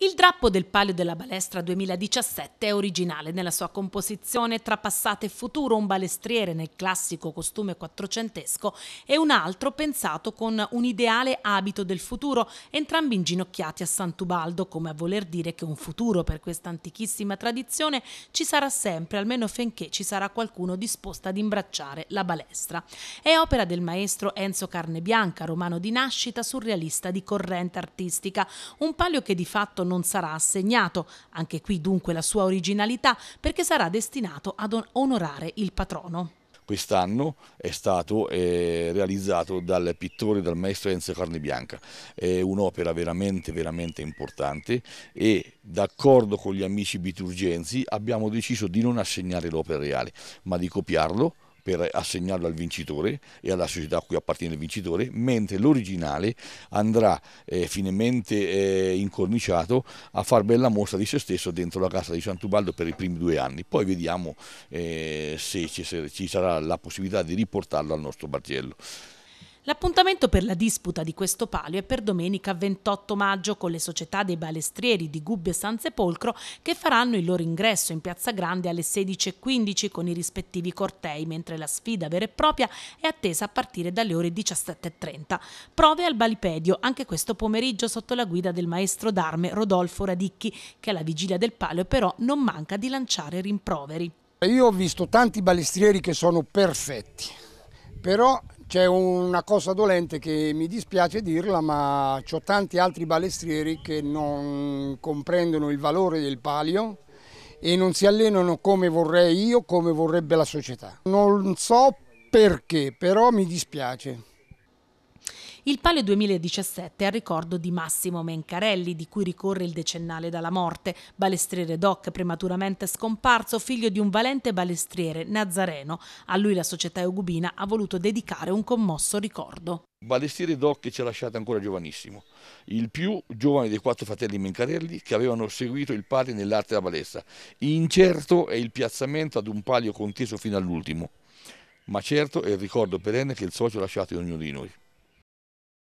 Il drappo del Palio della Balestra 2017 è originale nella sua composizione tra passato e futuro, un balestriere nel classico costume quattrocentesco e un altro pensato con un ideale abito del futuro, entrambi inginocchiati a Santubaldo, come a voler dire che un futuro per questa antichissima tradizione ci sarà sempre, almeno finché ci sarà qualcuno disposto ad imbracciare la balestra. È opera del maestro Enzo Carnebianca, romano di nascita, surrealista di corrente artistica, un palio che di fatto non sarà assegnato, anche qui dunque la sua originalità, perché sarà destinato ad onorare il patrono quest'anno è stato eh, realizzato dal pittore, dal maestro Enzo Carnebianca. È un'opera veramente, veramente importante e d'accordo con gli amici biturgenzi abbiamo deciso di non assegnare l'opera reale, ma di copiarlo per assegnarlo al vincitore e alla società a cui appartiene il vincitore, mentre l'originale andrà eh, finemente eh, incorniciato a far bella mostra di se stesso dentro la casa di Santubaldo per i primi due anni. Poi vediamo eh, se, ci, se ci sarà la possibilità di riportarlo al nostro Bargello. L'appuntamento per la disputa di questo palio è per domenica 28 maggio con le società dei balestrieri di Gubbio e San Sepolcro che faranno il loro ingresso in Piazza Grande alle 16.15 con i rispettivi cortei, mentre la sfida vera e propria è attesa a partire dalle ore 17.30. Prove al balipedio, anche questo pomeriggio sotto la guida del maestro d'arme Rodolfo Radicchi, che alla vigilia del palio però non manca di lanciare rimproveri. Io ho visto tanti balestrieri che sono perfetti, però c'è una cosa dolente che mi dispiace dirla, ma ho tanti altri balestrieri che non comprendono il valore del palio e non si allenano come vorrei io, come vorrebbe la società. Non so perché, però mi dispiace il Palio 2017 è a ricordo di Massimo Mencarelli, di cui ricorre il decennale dalla morte, balestriere doc prematuramente scomparso, figlio di un valente balestriere nazareno. A lui la società eugubina ha voluto dedicare un commosso ricordo. Balestieri Doc ci ha lasciato ancora giovanissimo, il più giovane dei quattro fratelli Mencarelli che avevano seguito il padre nell'arte della balestra. Incerto è il piazzamento ad un palio conteso fino all'ultimo, ma certo è il ricordo perenne che il socio ha lasciato in ognuno di noi.